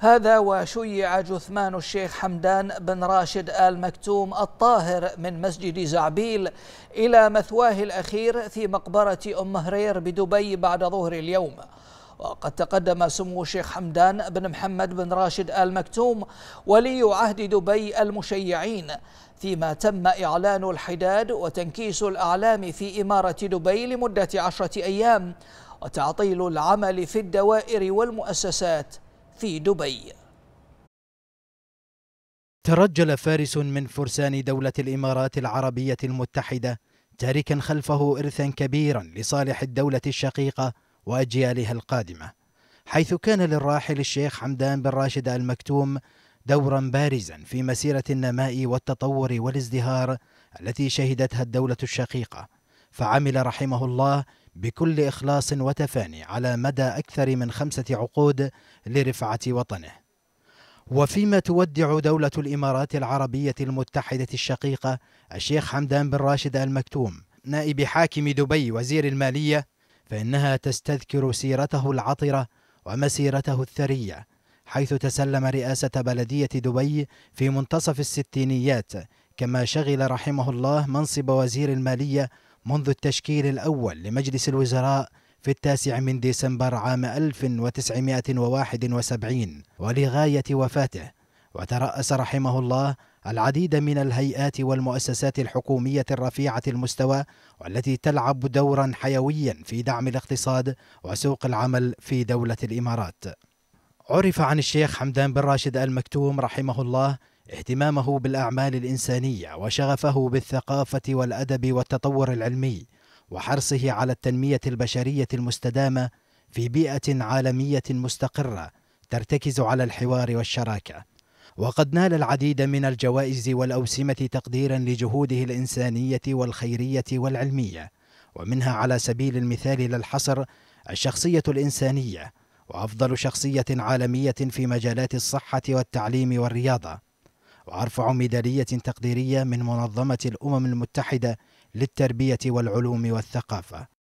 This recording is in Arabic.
هذا وشيع جثمان الشيخ حمدان بن راشد آل مكتوم الطاهر من مسجد زعبيل إلى مثواه الأخير في مقبرة أم هرير بدبي بعد ظهر اليوم وقد تقدم سمو الشيخ حمدان بن محمد بن راشد آل مكتوم ولي عهد دبي المشيعين فيما تم إعلان الحداد وتنكيس الأعلام في إمارة دبي لمدة عشرة أيام وتعطيل العمل في الدوائر والمؤسسات في دبي ترجل فارس من فرسان دولة الإمارات العربية المتحدة تاركا خلفه إرثا كبيرا لصالح الدولة الشقيقة وأجيالها القادمة حيث كان للراحل الشيخ حمدان بن راشد المكتوم دورا بارزا في مسيرة النماء والتطور والازدهار التي شهدتها الدولة الشقيقة فعمل رحمه الله بكل إخلاص وتفاني على مدى أكثر من خمسة عقود لرفعة وطنه وفيما تودع دولة الإمارات العربية المتحدة الشقيقة الشيخ حمدان بن راشد المكتوم نائب حاكم دبي وزير المالية فإنها تستذكر سيرته العطرة ومسيرته الثرية حيث تسلم رئاسة بلدية دبي في منتصف الستينيات كما شغل رحمه الله منصب وزير المالية منذ التشكيل الأول لمجلس الوزراء في التاسع من ديسمبر عام 1971 ولغاية وفاته وترأس رحمه الله العديد من الهيئات والمؤسسات الحكومية الرفيعة المستوى والتي تلعب دورا حيويا في دعم الاقتصاد وسوق العمل في دولة الإمارات عرف عن الشيخ حمدان بن راشد المكتوم رحمه الله اهتمامه بالاعمال الانسانيه وشغفه بالثقافه والادب والتطور العلمي وحرصه على التنميه البشريه المستدامه في بيئه عالميه مستقره ترتكز على الحوار والشراكه وقد نال العديد من الجوائز والاوسمه تقديرا لجهوده الانسانيه والخيريه والعلميه ومنها على سبيل المثال لا الحصر الشخصيه الانسانيه وأفضل شخصية عالمية في مجالات الصحة والتعليم والرياضة وأرفع ميدالية تقديرية من منظمة الأمم المتحدة للتربية والعلوم والثقافة